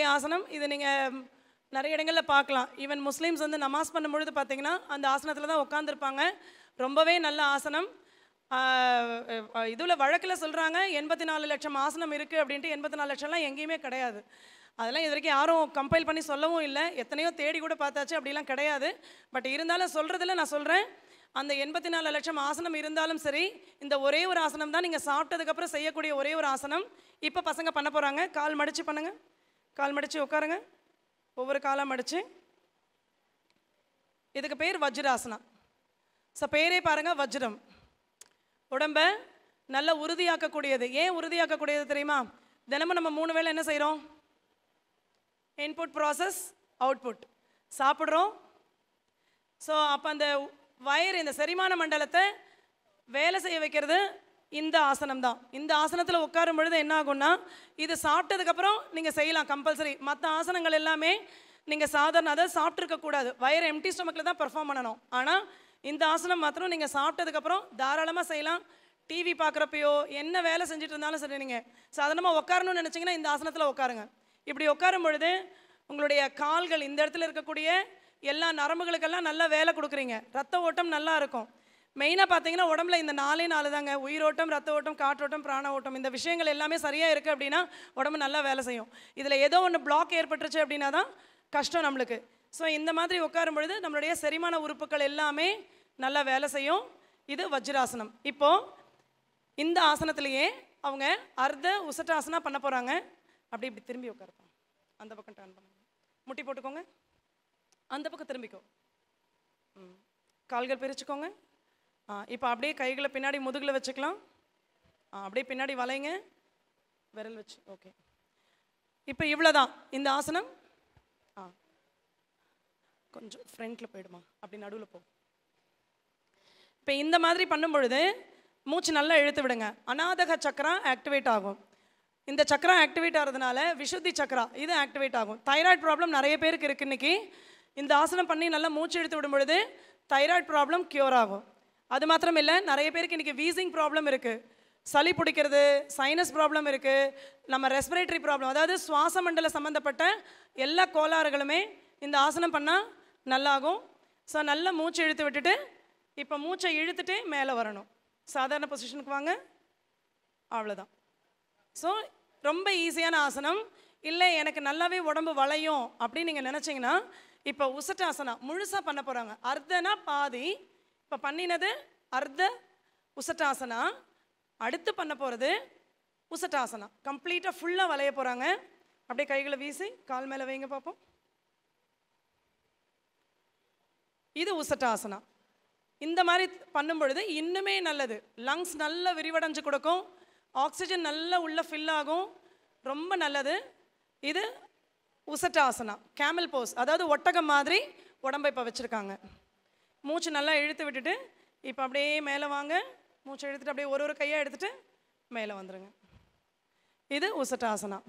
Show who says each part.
Speaker 1: இருக்கக்கூடிய ஆசனம் இது நீங்கள் நிறைய இடங்களில் பார்க்கலாம் ஈவன் முஸ்லீம்ஸ் வந்து நமாஸ் பண்ணும்பொழுது பார்த்தீங்கன்னா அந்த ஆசனத்தில் தான் உட்காந்துருப்பாங்க ரொம்பவே நல்ல ஆசனம் இதில் வழக்கில் சொல்கிறாங்க எண்பத்தி நாலு லட்சம் ஆசனம் இருக்குது அப்படின்ட்டு எண்பத்தி நாலு லட்சம்லாம் எங்கேயுமே கிடையாது அதெல்லாம் இது வரைக்கும் யாரும் கம்பைல் பண்ணி சொல்லவும் இல்லை எத்தனையோ தேடி கூட பார்த்தாச்சு அப்படிலாம் கிடையாது பட் இருந்தாலும் சொல்கிறதுல நான் சொல்கிறேன் அந்த எண்பத்தி நாலு லட்சம் ஆசனம் இருந்தாலும் சரி இந்த ஒரே ஒரு ஆசனம் தான் நீங்கள் சாப்பிட்டதுக்கப்புறம் செய்யக்கூடிய ஒரே ஒரு ஆசனம் இப்போ பசங்க பண்ண போகிறாங்க கால் மடித்து பண்ணுங்கள் கால் மடித்து உட்காருங்க ஒவ்வொரு காலாக மடிச்சு இதுக்கு பேர் வஜ்ராசனா ஸோ பேரே பாருங்கள் வஜ்ரம் உடம்ப நல்லா உறுதியாக்கக்கூடியது ஏன் உறுதியாக்கக்கூடியது தெரியுமா தினமும் நம்ம மூணு வேளை என்ன செய்கிறோம் இன்புட் ப்ராசஸ் அவுட்புட் சாப்பிட்றோம் ஸோ அப்போ அந்த வயிறு இந்த செரிமான மண்டலத்தை வேலை செய்ய வைக்கிறது இந்த ஆசனம் தான் இந்த ஆசனத்தில் உட்காரும் பொழுது என்ன ஆகும்னா இது சாப்பிட்டதுக்கப்புறம் நீங்கள் செய்யலாம் கம்பல்சரி மற்ற ஆசனங்கள் எல்லாமே நீங்கள் சாதாரண அதை சாப்பிட்ருக்கக்கூடாது வயிறு எம்டி ஸ்டொமக்கில் தான் பெர்ஃபார்ம் பண்ணணும் ஆனால் இந்த ஆசனம் மாத்திரம் நீங்கள் சாப்பிட்டதுக்கப்புறம் தாராளமாக செய்யலாம் டிவி பார்க்குறப்பையோ என்ன வேலை செஞ்சுட்டு இருந்தாலும் சரி நீங்கள் சாதாரணமாக உட்காரணும்னு நினச்சிங்கன்னா இந்த ஆசனத்தில் உட்காருங்க இப்படி உட்காரும் பொழுது உங்களுடைய கால்கள் இந்த இடத்துல இருக்கக்கூடிய எல்லா நரம்புகளுக்கெல்லாம் நல்லா வேலை கொடுக்குறீங்க ரத்த ஓட்டம் நல்லா இருக்கும் மெயினாக பார்த்தீங்கன்னா உடம்புல இந்த நாலே நாலு தாங்க உயிரோட்டம் ரத்த ஓட்டம் காற்றோட்டம் பிராண ஓட்டம் இந்த விஷயங்கள் எல்லாமே சரியாக இருக்குது அப்படின்னா உடம்பு நல்லா வேலை செய்யும் இதில் ஏதோ ஒன்று பிளாக் ஏற்பட்டுருச்சு அப்படின்னா தான் கஷ்டம் நம்மளுக்கு ஸோ இந்த மாதிரி உட்காரும் பொழுது நம்மளுடைய செரிமான உறுப்புகள் எல்லாமே நல்லா வேலை செய்யும் இது வஜ்ராசனம் இப்போது இந்த ஆசனத்திலேயே அவங்க அர்த்த உசட்டாசனாக பண்ண போகிறாங்க அப்படி இப்படி திரும்பி உட்காருப்போம் அந்த பக்கம் டர்ன் பண்ணுங்க முட்டி போட்டுக்கோங்க அந்த பக்கம் திரும்பிக்கோ ம் கால்கள் பிரிச்சுக்கோங்க இப்போ அப்படியே கைகளை பின்னாடி முதுகில் வச்சுக்கலாம் அப்படியே பின்னாடி வளைங்க விரல் வச்சு ஓகே இப்போ இவ்வளோதான் இந்த ஆசனம் ஆ கொஞ்சம் ஃப்ரண்ட்டில் போயிடுமா அப்படி நடுவில் போ இப்போ இந்த மாதிரி பண்ணும் பொழுது மூச்சு நல்லா இழுத்து விடுங்க அநாதக சக்கரா ஆக்டிவேட் ஆகும் இந்த சக்கரா ஆக்டிவேட் ஆகிறதுனால விஷுத்தி சக்கரா இது ஆக்டிவேட் ஆகும் தைராய்டு ப்ராப்ளம் நிறைய பேருக்கு இருக்குது இன்றைக்கி இந்த ஆசனம் பண்ணி நல்லா மூச்சு இழுத்து விடும் பொழுது தைராய்டு ப்ராப்ளம் க்யூர் ஆகும் அது மாத்திரம் இல்லை நிறைய பேருக்கு இன்றைக்கி வீசிங் ப்ராப்ளம் இருக்குது சளி பிடிக்கிறது சைனஸ் ப்ராப்ளம் இருக்குது நம்ம ரெஸ்பிரேட்டரி ப்ராப்ளம் அதாவது சுவாச மண்டல சம்மந்தப்பட்ட எல்லா கோளாறுகளுமே இந்த ஆசனம் பண்ணால் நல்லாகும் ஸோ நல்லா மூச்சை இழுத்து விட்டுட்டு இப்போ மூச்சை இழுத்துட்டே மேலே வரணும் சாதாரண பொசிஷனுக்கு வாங்க அவ்வளோதான் ஸோ ரொம்ப ஈஸியான ஆசனம் இல்லை எனக்கு நல்லாவே உடம்பு வளையும் அப்படின்னு நீங்கள் நினச்சிங்கன்னா இப்போ ஆசனம் முழுசாக பண்ண போகிறாங்க அர்த்தனா பாதி இப்போ பண்ணினது அர்த்த உசட்டாசனா அடுத்து பண்ண போகிறது உசட்டாசனா கம்ப்ளீட்டாக ஃபுல்லாக வளைய போகிறாங்க அப்படியே கைகளை வீசி கால் மேலே வைங்க பார்ப்போம் இது உசட்டாசனா இந்த மாதிரி பண்ணும் பொழுது இன்னுமே நல்லது லங்ஸ் நல்லா விரிவடைஞ்சு கொடுக்கும் ஆக்சிஜன் நல்லா உள்ளே ஃபில் ஆகும் ரொம்ப நல்லது இது உசட்டாசனா கேமல் போஸ் அதாவது ஒட்டகம் மாதிரி உடம்பை இப்போ வச்சுருக்காங்க மூச்சு நல்லா இழுத்து விட்டுட்டு இப்போ அப்படியே மேலே வாங்க மூச்சு இழுத்துட்டு அப்படியே ஒரு ஒரு கையாக எடுத்துகிட்டு மேலே வந்துடுங்க இது உசட்டாசனா